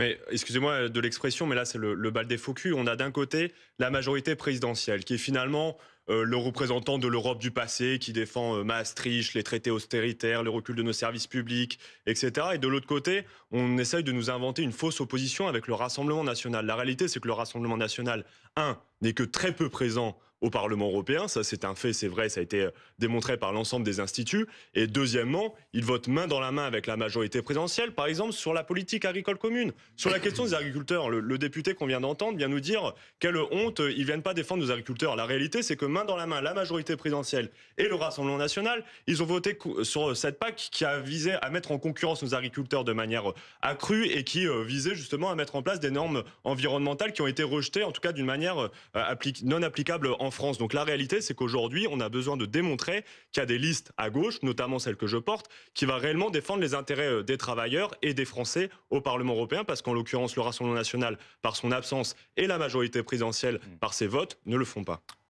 Mais excusez-moi de l'expression, mais là c'est le, bal des faux On a d'un côté la majorité présidentielle, qui est finalement euh, le représentant de l'Europe du passé, qui défend euh, Maastricht, les traités austéritaires, le recul de nos services publics, etc. Et de l'autre côté, on essaye de nous inventer une fausse opposition avec le Rassemblement national. La réalité, c'est que le Rassemblement national, un, n'est que très peu présent au Parlement européen. Ça, c'est un fait, c'est vrai, ça a été euh, démontré par l'ensemble des instituts. Et deuxièmement, ils votent main dans la main avec la majorité présidentielle, par exemple, sur la politique agricole commune, sur la question des agriculteurs. Le, député qu'on vient d'entendre vient nous dire quelle honte, euh, ils viennent pas défendre nos agriculteurs. La réalité, c'est que main dans la main, la majorité présidentielle et le Rassemblement national, ils ont voté sur euh, cette PAC qui a visé à mettre en concurrence nos agriculteurs de manière accrue et qui visait justement à mettre en place des normes environnementales qui ont été rejetées, en tout cas d'une manière non applicable en France. Donc la réalité, c'est qu'aujourd'hui, on a besoin de démontrer qu'il y a des listes à gauche, notamment celle que je porte, qui va réellement défendre les intérêts euh, des travailleurs et des Français au Parlement européen, parce qu'en l'occurrence, le Rassemblement national, par son absence, et la majorité présidentielle, mm. par ses votes, ne le font pas.